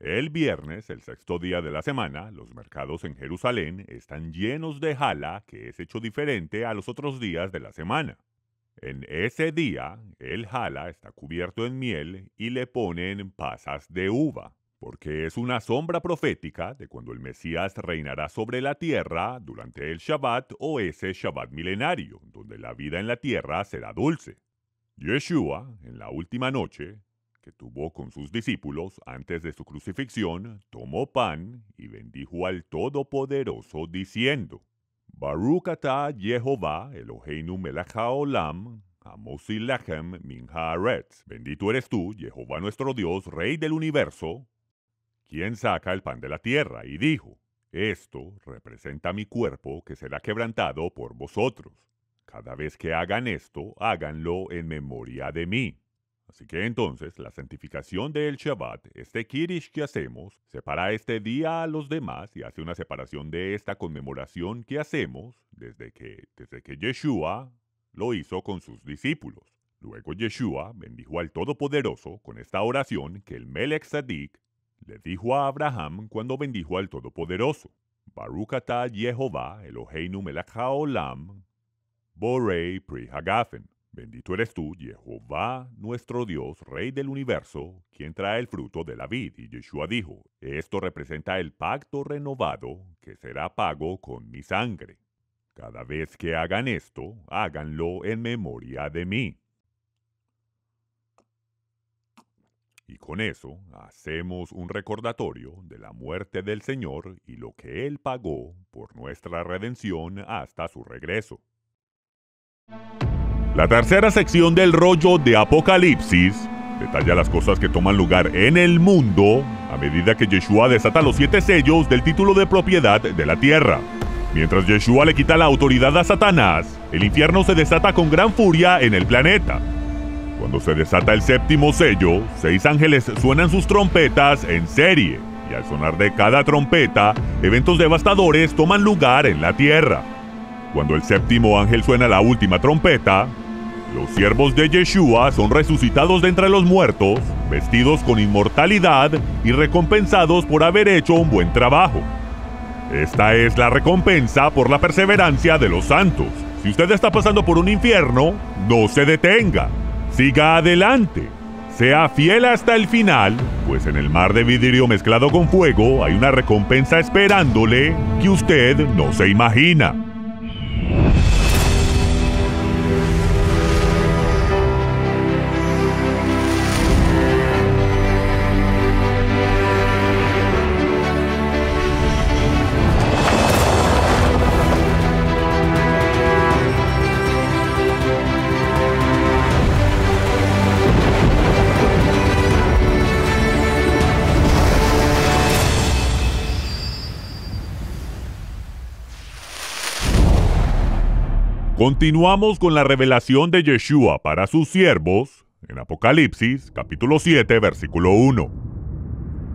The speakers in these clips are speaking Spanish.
El viernes, el sexto día de la semana, los mercados en Jerusalén están llenos de jala, que es hecho diferente a los otros días de la semana. En ese día, el jala está cubierto en miel y le ponen pasas de uva, porque es una sombra profética de cuando el Mesías reinará sobre la tierra durante el Shabbat o ese Shabbat milenario, donde la vida en la tierra será dulce. Yeshua, en la última noche, que tuvo con sus discípulos antes de su crucifixión, tomó pan y bendijo al Todopoderoso diciendo, Baruch Jehová Eloheinu melech Amosi Bendito eres tú, Jehová nuestro Dios, Rey del universo, quien saca el pan de la tierra, y dijo, Esto representa mi cuerpo que será quebrantado por vosotros. Cada vez que hagan esto, háganlo en memoria de mí. Así que entonces la santificación del Shabbat, este Kirish que hacemos, separa este día a los demás y hace una separación de esta conmemoración que hacemos desde que, desde que Yeshua lo hizo con sus discípulos. Luego Yeshua bendijo al Todopoderoso con esta oración que el Melech Sadik le dijo a Abraham cuando bendijo al Todopoderoso. Baruch Yehová Eloheinu melech haolam, borei pri hagafen. Bendito eres tú, Jehová, nuestro Dios, Rey del universo, quien trae el fruto de la vid. Y Yeshua dijo, esto representa el pacto renovado que será pago con mi sangre. Cada vez que hagan esto, háganlo en memoria de mí. Y con eso hacemos un recordatorio de la muerte del Señor y lo que Él pagó por nuestra redención hasta su regreso. La tercera sección del rollo de Apocalipsis detalla las cosas que toman lugar en el mundo a medida que Yeshua desata los siete sellos del título de propiedad de la tierra. Mientras Yeshua le quita la autoridad a Satanás, el infierno se desata con gran furia en el planeta. Cuando se desata el séptimo sello, seis ángeles suenan sus trompetas en serie, y al sonar de cada trompeta, eventos devastadores toman lugar en la tierra. Cuando el séptimo ángel suena la última trompeta, los siervos de Yeshua son resucitados de entre los muertos, vestidos con inmortalidad y recompensados por haber hecho un buen trabajo. Esta es la recompensa por la perseverancia de los santos. Si usted está pasando por un infierno, no se detenga. Siga adelante. Sea fiel hasta el final, pues en el mar de vidrio mezclado con fuego hay una recompensa esperándole que usted no se imagina. Continuamos con la revelación de Yeshua para sus siervos en Apocalipsis capítulo 7 versículo 1.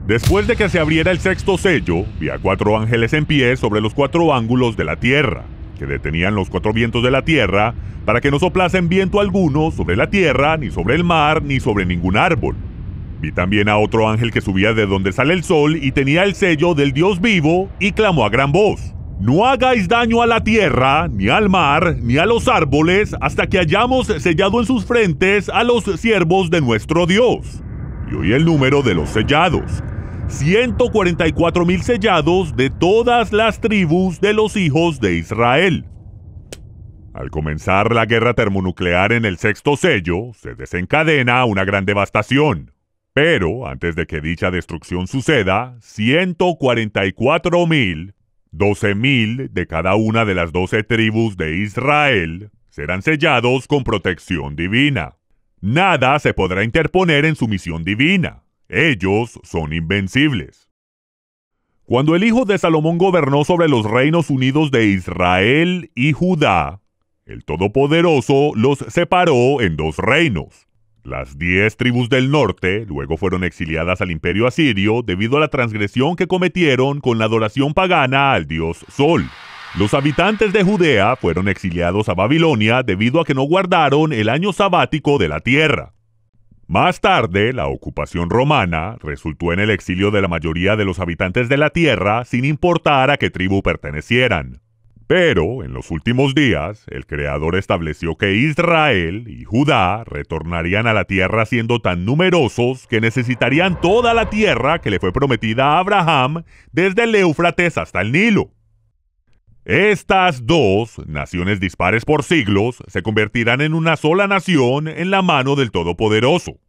Después de que se abriera el sexto sello, vi a cuatro ángeles en pie sobre los cuatro ángulos de la tierra, que detenían los cuatro vientos de la tierra, para que no soplasen viento alguno sobre la tierra, ni sobre el mar, ni sobre ningún árbol. Vi también a otro ángel que subía de donde sale el sol y tenía el sello del Dios vivo y clamó a gran voz. No hagáis daño a la tierra, ni al mar, ni a los árboles, hasta que hayamos sellado en sus frentes a los siervos de nuestro Dios. Y hoy el número de los sellados. 144.000 mil sellados de todas las tribus de los hijos de Israel. Al comenzar la guerra termonuclear en el sexto sello, se desencadena una gran devastación. Pero antes de que dicha destrucción suceda, 144 mil 12.000 de cada una de las 12 tribus de Israel serán sellados con protección divina. Nada se podrá interponer en su misión divina. Ellos son invencibles. Cuando el hijo de Salomón gobernó sobre los reinos unidos de Israel y Judá, el Todopoderoso los separó en dos reinos, las diez tribus del norte luego fueron exiliadas al imperio asirio debido a la transgresión que cometieron con la adoración pagana al dios Sol. Los habitantes de Judea fueron exiliados a Babilonia debido a que no guardaron el año sabático de la tierra. Más tarde, la ocupación romana resultó en el exilio de la mayoría de los habitantes de la tierra sin importar a qué tribu pertenecieran. Pero en los últimos días, el Creador estableció que Israel y Judá retornarían a la tierra siendo tan numerosos que necesitarían toda la tierra que le fue prometida a Abraham desde el Éufrates hasta el Nilo. Estas dos naciones dispares por siglos se convertirán en una sola nación en la mano del Todopoderoso.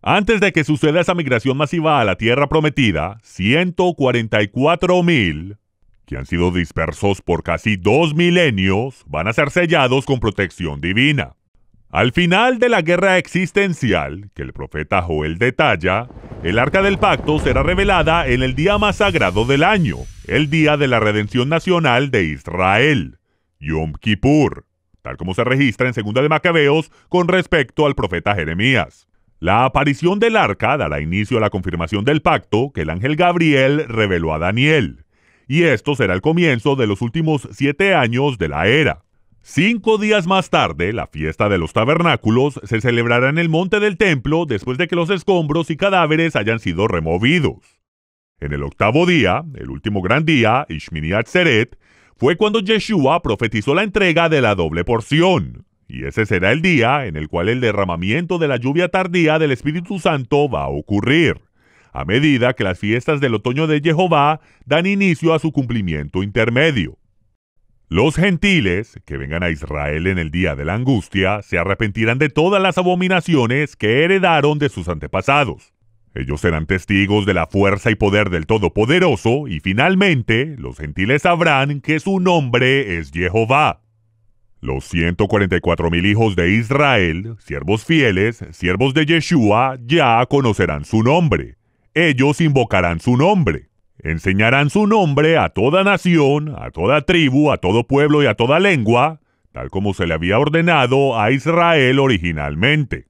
Antes de que suceda esa migración masiva a la tierra prometida, 144.000 que han sido dispersos por casi dos milenios, van a ser sellados con protección divina. Al final de la guerra existencial, que el profeta Joel detalla, el arca del pacto será revelada en el día más sagrado del año, el día de la redención nacional de Israel, Yom Kippur, tal como se registra en Segunda de Macabeos con respecto al profeta Jeremías. La aparición del arca dará inicio a la confirmación del pacto que el ángel Gabriel reveló a Daniel, y esto será el comienzo de los últimos siete años de la era. Cinco días más tarde, la fiesta de los tabernáculos se celebrará en el monte del templo después de que los escombros y cadáveres hayan sido removidos. En el octavo día, el último gran día, Ishmini Atzeret, fue cuando Yeshua profetizó la entrega de la doble porción. Y ese será el día en el cual el derramamiento de la lluvia tardía del Espíritu Santo va a ocurrir a medida que las fiestas del otoño de Jehová dan inicio a su cumplimiento intermedio. Los gentiles que vengan a Israel en el día de la angustia se arrepentirán de todas las abominaciones que heredaron de sus antepasados. Ellos serán testigos de la fuerza y poder del Todopoderoso y finalmente los gentiles sabrán que su nombre es Jehová. Los 144.000 mil hijos de Israel, siervos fieles, siervos de Yeshua, ya conocerán su nombre, ellos invocarán su nombre. Enseñarán su nombre a toda nación, a toda tribu, a todo pueblo y a toda lengua, tal como se le había ordenado a Israel originalmente.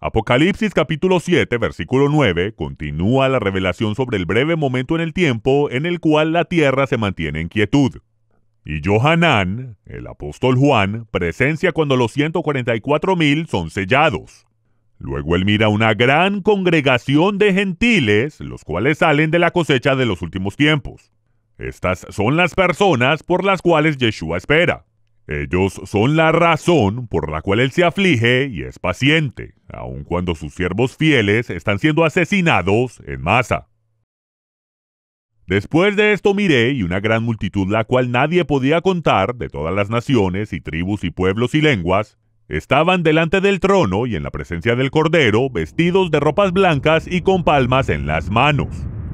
Apocalipsis capítulo 7, versículo 9, continúa la revelación sobre el breve momento en el tiempo en el cual la tierra se mantiene en quietud. Y Johanán, el apóstol Juan, presencia cuando los 144.000 son sellados. Luego él mira una gran congregación de gentiles, los cuales salen de la cosecha de los últimos tiempos. Estas son las personas por las cuales Yeshua espera. Ellos son la razón por la cual él se aflige y es paciente, aun cuando sus siervos fieles están siendo asesinados en masa. Después de esto miré y una gran multitud la cual nadie podía contar de todas las naciones y tribus y pueblos y lenguas Estaban delante del trono y en la presencia del Cordero, vestidos de ropas blancas y con palmas en las manos,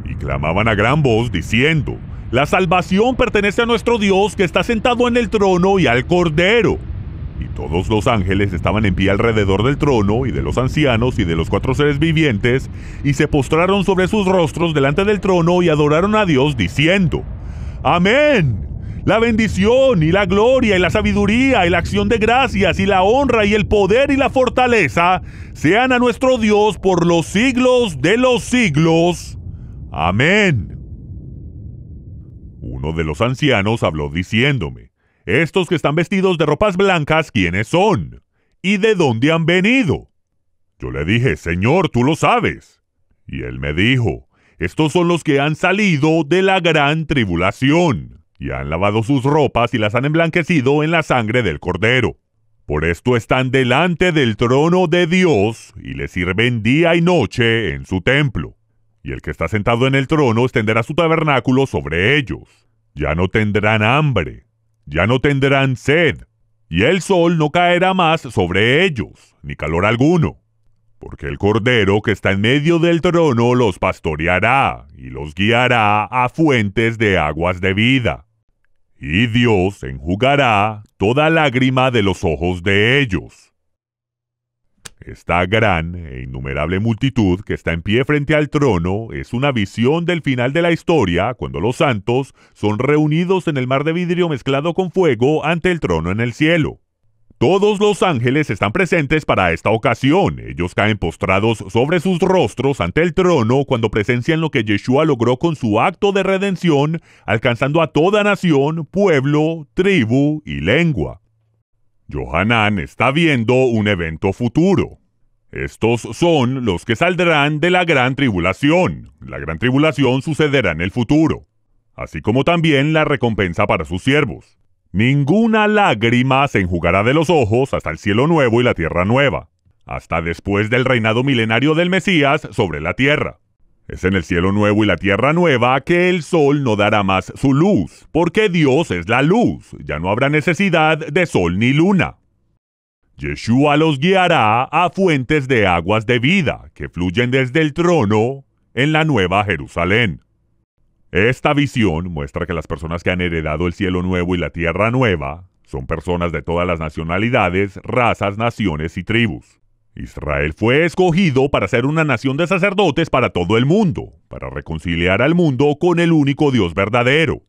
y clamaban a gran voz diciendo, La salvación pertenece a nuestro Dios que está sentado en el trono y al Cordero. Y todos los ángeles estaban en pie alrededor del trono y de los ancianos y de los cuatro seres vivientes, y se postraron sobre sus rostros delante del trono y adoraron a Dios diciendo, Amén la bendición y la gloria y la sabiduría y la acción de gracias y la honra y el poder y la fortaleza sean a nuestro Dios por los siglos de los siglos. Amén. Uno de los ancianos habló diciéndome, estos que están vestidos de ropas blancas, ¿quiénes son? ¿Y de dónde han venido? Yo le dije, Señor, tú lo sabes. Y él me dijo, estos son los que han salido de la gran tribulación y han lavado sus ropas y las han emblanquecido en la sangre del Cordero. Por esto están delante del trono de Dios y le sirven día y noche en su templo. Y el que está sentado en el trono extenderá su tabernáculo sobre ellos. Ya no tendrán hambre, ya no tendrán sed, y el sol no caerá más sobre ellos, ni calor alguno porque el Cordero que está en medio del trono los pastoreará y los guiará a fuentes de aguas de vida. Y Dios enjugará toda lágrima de los ojos de ellos. Esta gran e innumerable multitud que está en pie frente al trono es una visión del final de la historia cuando los santos son reunidos en el mar de vidrio mezclado con fuego ante el trono en el cielo. Todos los ángeles están presentes para esta ocasión. Ellos caen postrados sobre sus rostros ante el trono cuando presencian lo que Yeshua logró con su acto de redención, alcanzando a toda nación, pueblo, tribu y lengua. Johanan está viendo un evento futuro. Estos son los que saldrán de la gran tribulación. La gran tribulación sucederá en el futuro, así como también la recompensa para sus siervos. Ninguna lágrima se enjugará de los ojos hasta el cielo nuevo y la tierra nueva, hasta después del reinado milenario del Mesías sobre la tierra. Es en el cielo nuevo y la tierra nueva que el sol no dará más su luz, porque Dios es la luz, ya no habrá necesidad de sol ni luna. Yeshua los guiará a fuentes de aguas de vida que fluyen desde el trono en la nueva Jerusalén. Esta visión muestra que las personas que han heredado el cielo nuevo y la tierra nueva son personas de todas las nacionalidades, razas, naciones y tribus. Israel fue escogido para ser una nación de sacerdotes para todo el mundo, para reconciliar al mundo con el único Dios verdadero.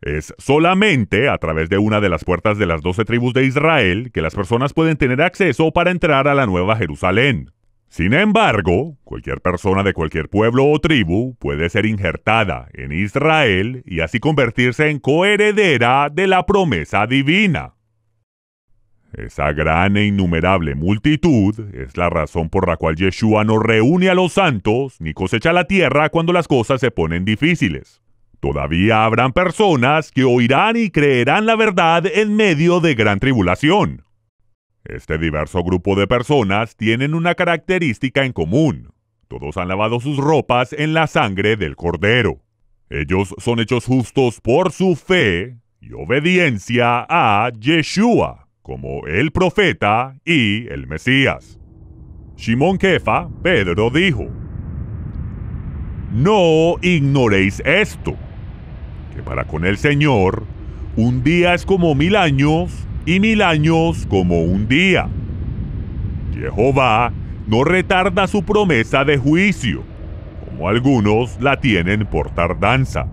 Es solamente a través de una de las puertas de las doce tribus de Israel que las personas pueden tener acceso para entrar a la Nueva Jerusalén, sin embargo, cualquier persona de cualquier pueblo o tribu puede ser injertada en Israel y así convertirse en coheredera de la promesa divina. Esa gran e innumerable multitud es la razón por la cual Yeshua no reúne a los santos ni cosecha la tierra cuando las cosas se ponen difíciles. Todavía habrán personas que oirán y creerán la verdad en medio de gran tribulación. Este diverso grupo de personas tienen una característica en común. Todos han lavado sus ropas en la sangre del Cordero. Ellos son hechos justos por su fe y obediencia a Yeshua, como el profeta y el Mesías. Simón Kefa, Pedro dijo, No ignoréis esto, que para con el Señor, un día es como mil años y mil años como un día. Jehová no retarda su promesa de juicio, como algunos la tienen por tardanza,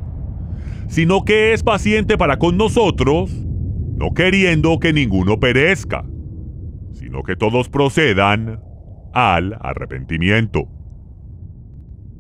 sino que es paciente para con nosotros, no queriendo que ninguno perezca, sino que todos procedan al arrepentimiento.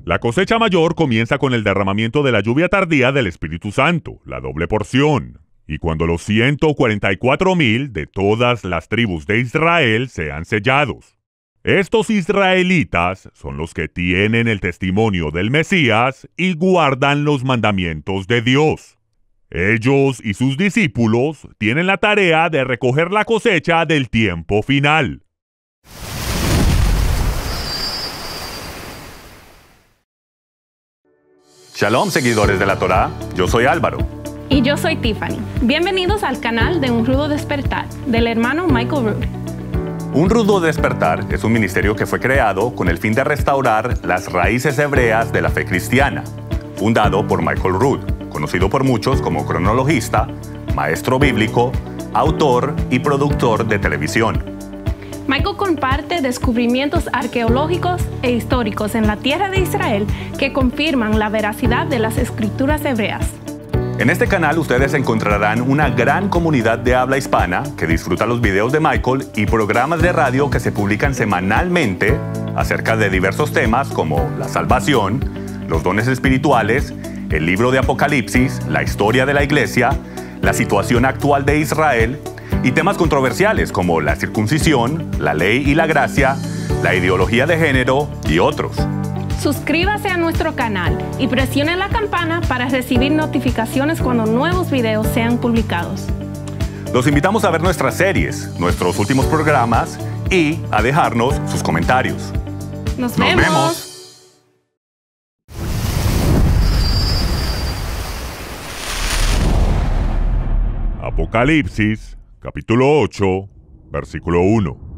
La cosecha mayor comienza con el derramamiento de la lluvia tardía del Espíritu Santo, la doble porción, y cuando los 144 mil de todas las tribus de Israel sean sellados. Estos israelitas son los que tienen el testimonio del Mesías y guardan los mandamientos de Dios. Ellos y sus discípulos tienen la tarea de recoger la cosecha del tiempo final. Shalom seguidores de la Torah. yo soy Álvaro y yo soy Tiffany. Bienvenidos al canal de Un Rudo Despertar del hermano Michael Rood. Un Rudo Despertar es un ministerio que fue creado con el fin de restaurar las raíces hebreas de la fe cristiana, fundado por Michael Rood, conocido por muchos como cronologista, maestro bíblico, autor y productor de televisión. Michael comparte descubrimientos arqueológicos e históricos en la tierra de Israel que confirman la veracidad de las escrituras hebreas. En este canal ustedes encontrarán una gran comunidad de habla hispana que disfruta los videos de Michael y programas de radio que se publican semanalmente acerca de diversos temas como la salvación, los dones espirituales, el libro de Apocalipsis, la historia de la iglesia, la situación actual de Israel y temas controversiales como la circuncisión, la ley y la gracia, la ideología de género y otros. Suscríbase a nuestro canal y presione la campana para recibir notificaciones cuando nuevos videos sean publicados. Los invitamos a ver nuestras series, nuestros últimos programas y a dejarnos sus comentarios. Nos vemos. Apocalipsis, capítulo 8, versículo 1.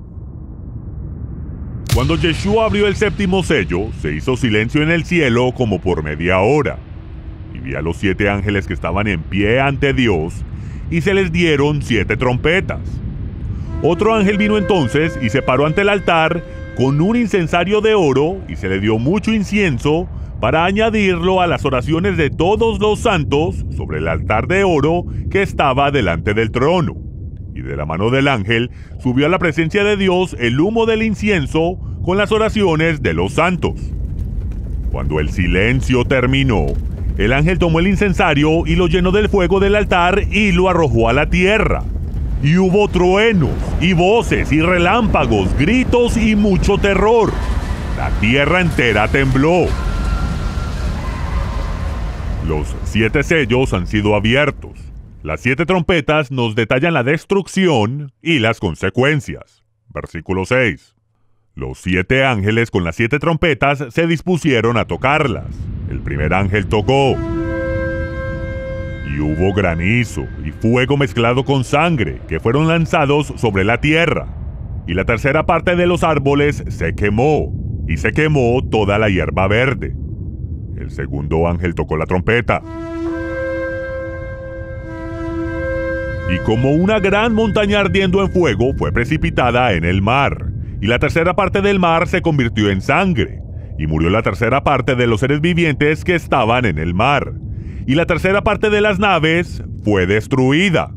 Cuando Yeshua abrió el séptimo sello, se hizo silencio en el cielo como por media hora. Y vi a los siete ángeles que estaban en pie ante Dios, y se les dieron siete trompetas. Otro ángel vino entonces y se paró ante el altar con un incensario de oro, y se le dio mucho incienso para añadirlo a las oraciones de todos los santos sobre el altar de oro que estaba delante del trono y de la mano del ángel subió a la presencia de Dios el humo del incienso con las oraciones de los santos. Cuando el silencio terminó, el ángel tomó el incensario y lo llenó del fuego del altar y lo arrojó a la tierra. Y hubo truenos, y voces, y relámpagos, gritos y mucho terror. La tierra entera tembló. Los siete sellos han sido abiertos. Las siete trompetas nos detallan la destrucción y las consecuencias. Versículo 6. Los siete ángeles con las siete trompetas se dispusieron a tocarlas. El primer ángel tocó. Y hubo granizo y fuego mezclado con sangre que fueron lanzados sobre la tierra. Y la tercera parte de los árboles se quemó, y se quemó toda la hierba verde. El segundo ángel tocó la trompeta y como una gran montaña ardiendo en fuego fue precipitada en el mar, y la tercera parte del mar se convirtió en sangre, y murió la tercera parte de los seres vivientes que estaban en el mar, y la tercera parte de las naves fue destruida.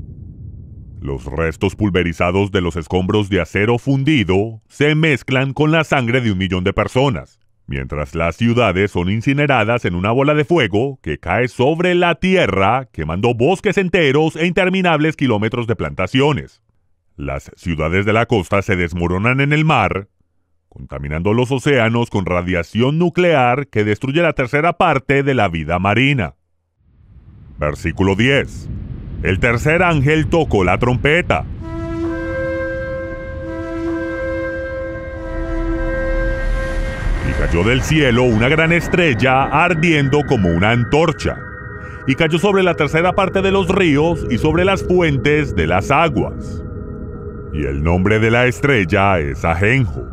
Los restos pulverizados de los escombros de acero fundido se mezclan con la sangre de un millón de personas, mientras las ciudades son incineradas en una bola de fuego que cae sobre la tierra, quemando bosques enteros e interminables kilómetros de plantaciones. Las ciudades de la costa se desmoronan en el mar, contaminando los océanos con radiación nuclear que destruye la tercera parte de la vida marina. Versículo 10. El tercer ángel tocó la trompeta Y cayó del cielo una gran estrella ardiendo como una antorcha. Y cayó sobre la tercera parte de los ríos y sobre las fuentes de las aguas. Y el nombre de la estrella es Ajenjo.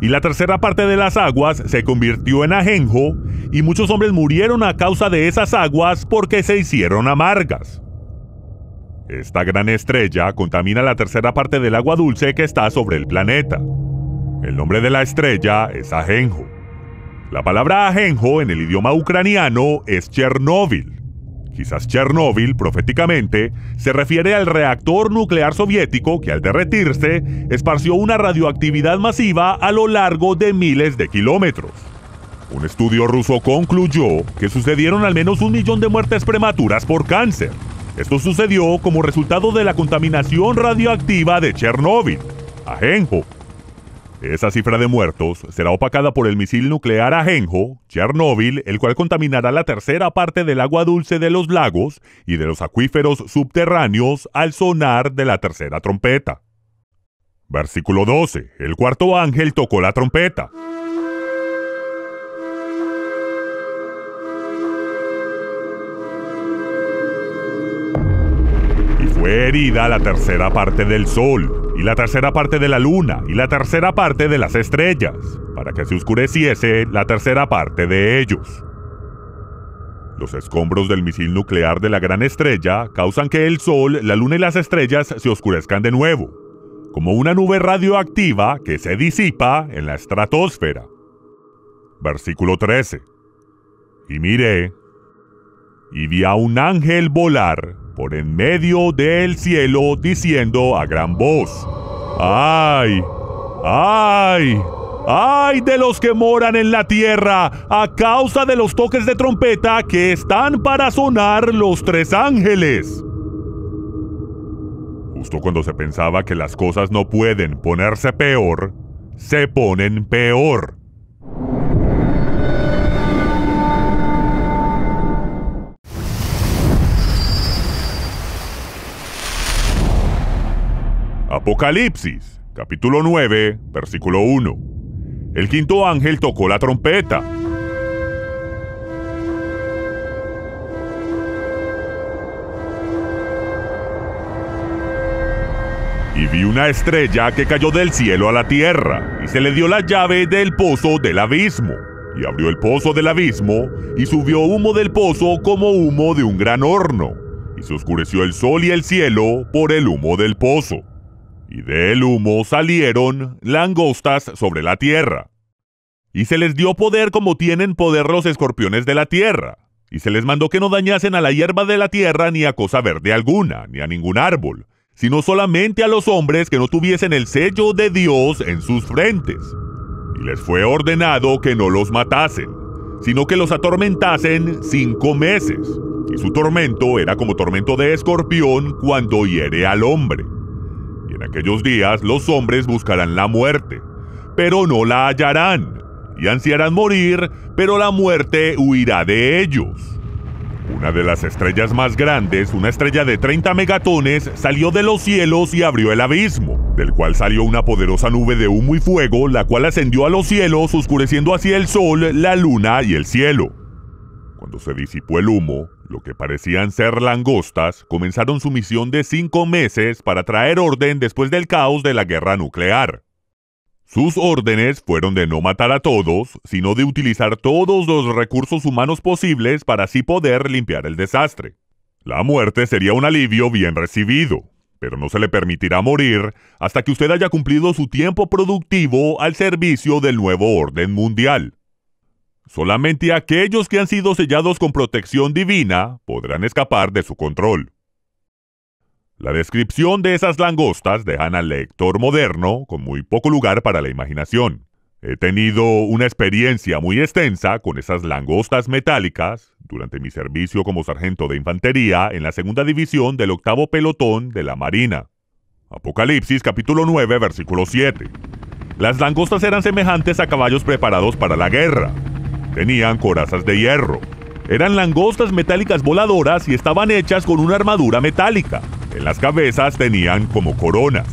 Y la tercera parte de las aguas se convirtió en ajenjo, y muchos hombres murieron a causa de esas aguas porque se hicieron amargas. Esta gran estrella contamina la tercera parte del agua dulce que está sobre el planeta. El nombre de la estrella es Ajenjo. La palabra Ajenjo en el idioma ucraniano es Chernóbil. Quizás Chernóbil, proféticamente, se refiere al reactor nuclear soviético que al derretirse esparció una radioactividad masiva a lo largo de miles de kilómetros. Un estudio ruso concluyó que sucedieron al menos un millón de muertes prematuras por cáncer. Esto sucedió como resultado de la contaminación radioactiva de Chernóbil. Ajenjo esa cifra de muertos será opacada por el misil nuclear Ajenjo, Chernóbil, el cual contaminará la tercera parte del agua dulce de los lagos y de los acuíferos subterráneos al sonar de la tercera trompeta. Versículo 12. El cuarto ángel tocó la trompeta. Y fue herida la tercera parte del sol, y la tercera parte de la luna, y la tercera parte de las estrellas, para que se oscureciese la tercera parte de ellos. Los escombros del misil nuclear de la gran estrella causan que el Sol, la Luna y las estrellas se oscurezcan de nuevo, como una nube radioactiva que se disipa en la estratosfera. Versículo 13. Y miré, y vi a un ángel volar por en medio del cielo diciendo a gran voz, ¡ay! ¡ay! ¡Ay de los que moran en la tierra! A causa de los toques de trompeta que están para sonar los tres ángeles. Justo cuando se pensaba que las cosas no pueden ponerse peor, se ponen peor. Apocalipsis, capítulo 9, versículo 1. El quinto ángel tocó la trompeta. Y vi una estrella que cayó del cielo a la tierra, y se le dio la llave del pozo del abismo. Y abrió el pozo del abismo, y subió humo del pozo como humo de un gran horno, y se oscureció el sol y el cielo por el humo del pozo y del humo salieron langostas sobre la tierra. Y se les dio poder como tienen poder los escorpiones de la tierra, y se les mandó que no dañasen a la hierba de la tierra ni a cosa verde alguna, ni a ningún árbol, sino solamente a los hombres que no tuviesen el sello de Dios en sus frentes. Y les fue ordenado que no los matasen, sino que los atormentasen cinco meses. Y su tormento era como tormento de escorpión cuando hiere al hombre. En aquellos días los hombres buscarán la muerte, pero no la hallarán, y ansiarán morir, pero la muerte huirá de ellos. Una de las estrellas más grandes, una estrella de 30 megatones, salió de los cielos y abrió el abismo, del cual salió una poderosa nube de humo y fuego, la cual ascendió a los cielos, oscureciendo así el sol, la luna y el cielo. Cuando se disipó el humo, lo que parecían ser langostas, comenzaron su misión de cinco meses para traer orden después del caos de la guerra nuclear. Sus órdenes fueron de no matar a todos, sino de utilizar todos los recursos humanos posibles para así poder limpiar el desastre. La muerte sería un alivio bien recibido, pero no se le permitirá morir hasta que usted haya cumplido su tiempo productivo al servicio del nuevo orden mundial. Solamente aquellos que han sido sellados con protección divina podrán escapar de su control. La descripción de esas langostas dejan al lector moderno con muy poco lugar para la imaginación. He tenido una experiencia muy extensa con esas langostas metálicas durante mi servicio como sargento de infantería en la segunda división del octavo pelotón de la Marina. Apocalipsis capítulo 9 versículo 7. Las langostas eran semejantes a caballos preparados para la guerra, Tenían corazas de hierro. Eran langostas metálicas voladoras y estaban hechas con una armadura metálica. En las cabezas tenían como coronas.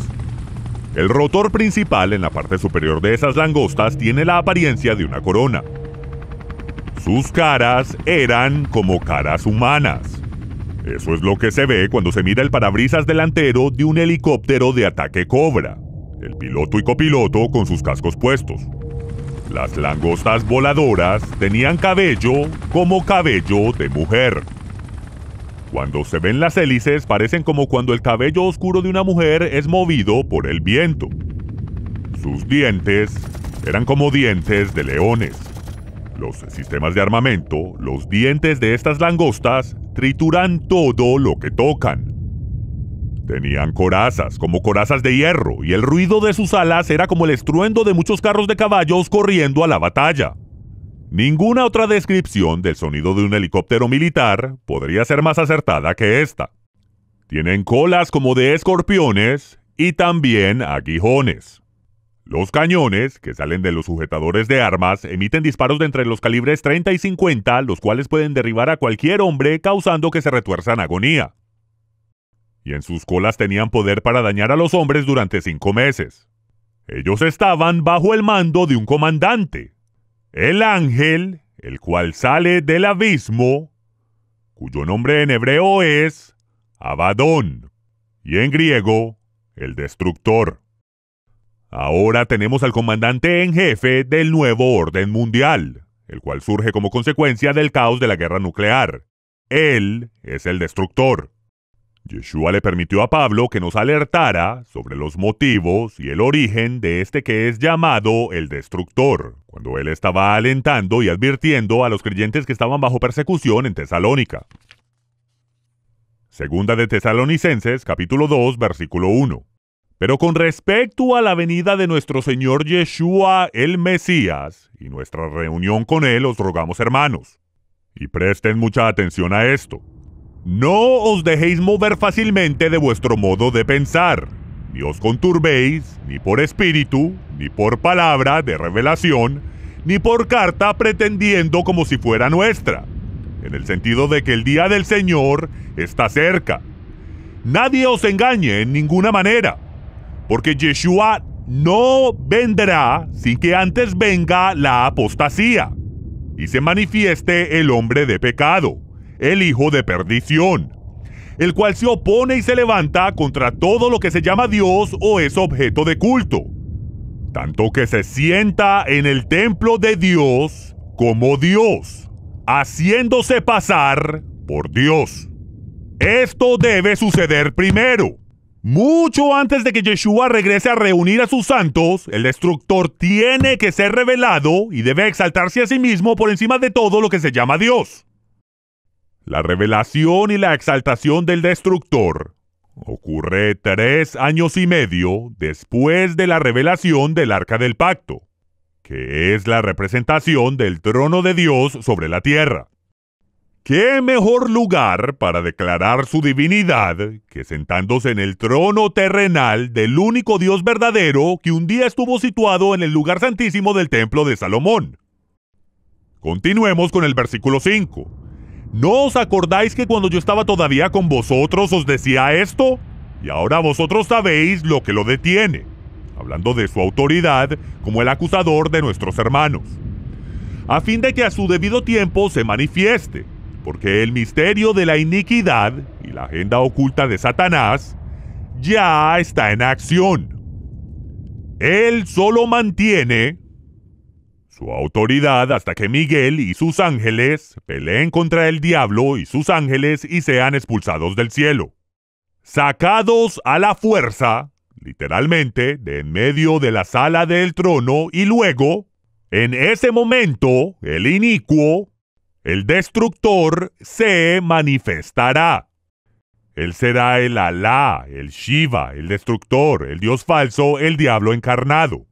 El rotor principal en la parte superior de esas langostas tiene la apariencia de una corona. Sus caras eran como caras humanas. Eso es lo que se ve cuando se mira el parabrisas delantero de un helicóptero de ataque Cobra. El piloto y copiloto con sus cascos puestos, las langostas voladoras tenían cabello como cabello de mujer. Cuando se ven las hélices parecen como cuando el cabello oscuro de una mujer es movido por el viento. Sus dientes eran como dientes de leones. Los sistemas de armamento, los dientes de estas langostas trituran todo lo que tocan. Tenían corazas, como corazas de hierro, y el ruido de sus alas era como el estruendo de muchos carros de caballos corriendo a la batalla. Ninguna otra descripción del sonido de un helicóptero militar podría ser más acertada que esta. Tienen colas como de escorpiones y también aguijones. Los cañones, que salen de los sujetadores de armas, emiten disparos de entre los calibres 30 y 50, los cuales pueden derribar a cualquier hombre causando que se retuerzan agonía y en sus colas tenían poder para dañar a los hombres durante cinco meses. Ellos estaban bajo el mando de un comandante, el ángel, el cual sale del abismo, cuyo nombre en hebreo es Abadón, y en griego, el destructor. Ahora tenemos al comandante en jefe del nuevo orden mundial, el cual surge como consecuencia del caos de la guerra nuclear. Él es el destructor. Yeshua le permitió a Pablo que nos alertara sobre los motivos y el origen de este que es llamado el destructor, cuando él estaba alentando y advirtiendo a los creyentes que estaban bajo persecución en Tesalónica. Segunda de Tesalonicenses, capítulo 2, versículo 1. Pero con respecto a la venida de nuestro Señor Yeshua el Mesías y nuestra reunión con Él, os rogamos hermanos. Y presten mucha atención a esto. No os dejéis mover fácilmente de vuestro modo de pensar, ni os conturbéis, ni por espíritu, ni por palabra de revelación, ni por carta pretendiendo como si fuera nuestra, en el sentido de que el día del Señor está cerca. Nadie os engañe en ninguna manera, porque Yeshua no vendrá sin que antes venga la apostasía y se manifieste el hombre de pecado el hijo de perdición, el cual se opone y se levanta contra todo lo que se llama Dios o es objeto de culto, tanto que se sienta en el templo de Dios como Dios, haciéndose pasar por Dios. Esto debe suceder primero. Mucho antes de que Yeshua regrese a reunir a sus santos, el destructor tiene que ser revelado y debe exaltarse a sí mismo por encima de todo lo que se llama Dios. La revelación y la exaltación del destructor ocurre tres años y medio después de la revelación del arca del pacto, que es la representación del trono de Dios sobre la tierra. ¿Qué mejor lugar para declarar su divinidad que sentándose en el trono terrenal del único Dios verdadero que un día estuvo situado en el lugar santísimo del templo de Salomón? Continuemos con el versículo 5. ¿No os acordáis que cuando yo estaba todavía con vosotros os decía esto? Y ahora vosotros sabéis lo que lo detiene, hablando de su autoridad como el acusador de nuestros hermanos, a fin de que a su debido tiempo se manifieste, porque el misterio de la iniquidad y la agenda oculta de Satanás ya está en acción. Él solo mantiene su autoridad hasta que Miguel y sus ángeles peleen contra el diablo y sus ángeles y sean expulsados del cielo. Sacados a la fuerza, literalmente, de en medio de la sala del trono y luego, en ese momento, el inicuo, el destructor, se manifestará. Él será el Alá, el Shiva, el destructor, el Dios falso, el diablo encarnado.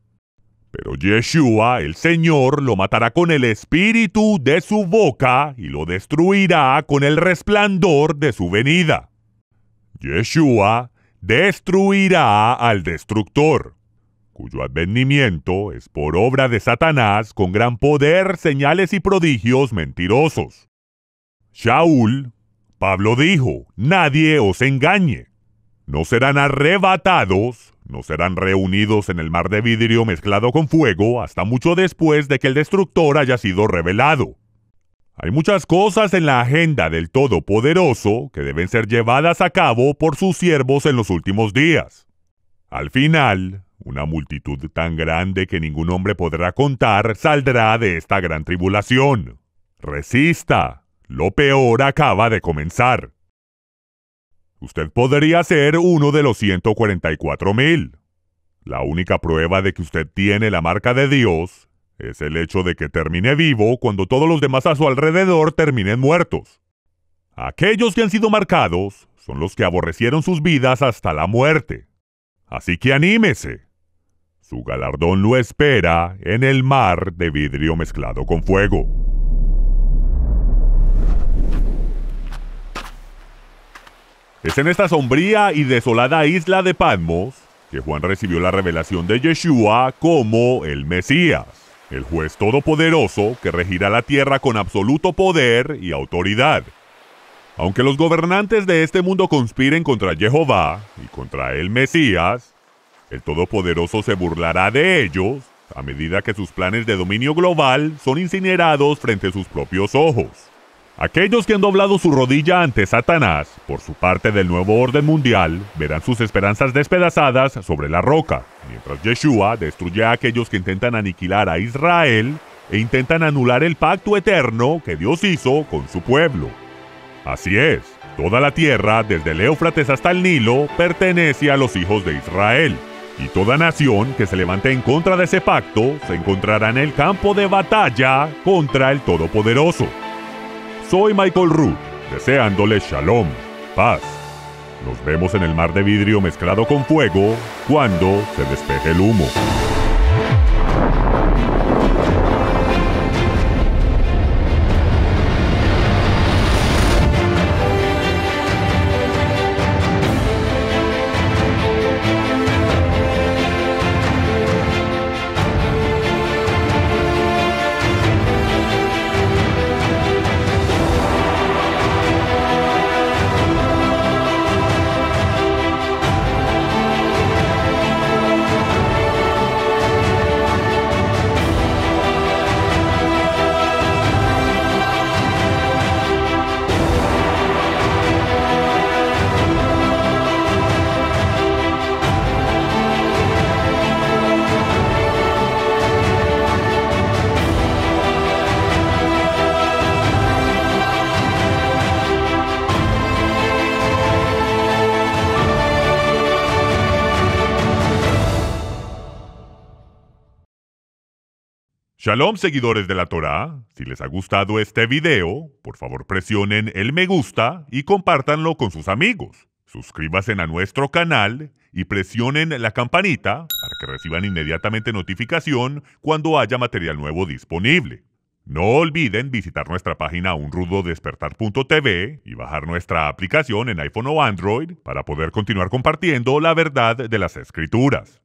Pero Yeshua, el Señor, lo matará con el espíritu de su boca y lo destruirá con el resplandor de su venida. Yeshua destruirá al destructor, cuyo advenimiento es por obra de Satanás con gran poder, señales y prodigios mentirosos. Shaul, Pablo dijo, nadie os engañe. No serán arrebatados no serán reunidos en el mar de vidrio mezclado con fuego hasta mucho después de que el destructor haya sido revelado. Hay muchas cosas en la agenda del Todopoderoso que deben ser llevadas a cabo por sus siervos en los últimos días. Al final, una multitud tan grande que ningún hombre podrá contar saldrá de esta gran tribulación. Resista, lo peor acaba de comenzar. Usted podría ser uno de los 144.000. La única prueba de que usted tiene la marca de Dios es el hecho de que termine vivo cuando todos los demás a su alrededor terminen muertos. Aquellos que han sido marcados son los que aborrecieron sus vidas hasta la muerte. Así que anímese. Su galardón lo espera en el mar de vidrio mezclado con fuego. Es en esta sombría y desolada isla de Patmos que Juan recibió la revelación de Yeshua como el Mesías, el juez todopoderoso que regirá la tierra con absoluto poder y autoridad. Aunque los gobernantes de este mundo conspiren contra Jehová y contra el Mesías, el Todopoderoso se burlará de ellos a medida que sus planes de dominio global son incinerados frente a sus propios ojos. Aquellos que han doblado su rodilla ante Satanás, por su parte del nuevo orden mundial, verán sus esperanzas despedazadas sobre la roca, mientras Yeshua destruye a aquellos que intentan aniquilar a Israel e intentan anular el pacto eterno que Dios hizo con su pueblo. Así es, toda la tierra, desde el Éufrates hasta el Nilo, pertenece a los hijos de Israel, y toda nación que se levante en contra de ese pacto se encontrará en el campo de batalla contra el Todopoderoso. Soy Michael Root, deseándole shalom, paz. Nos vemos en el mar de vidrio mezclado con fuego cuando se despeje el humo. Shalom seguidores de la Torá, si les ha gustado este video, por favor presionen el me gusta y compártanlo con sus amigos. Suscríbanse a nuestro canal y presionen la campanita para que reciban inmediatamente notificación cuando haya material nuevo disponible. No olviden visitar nuestra página unrudodespertar.tv y bajar nuestra aplicación en iPhone o Android para poder continuar compartiendo la verdad de las escrituras.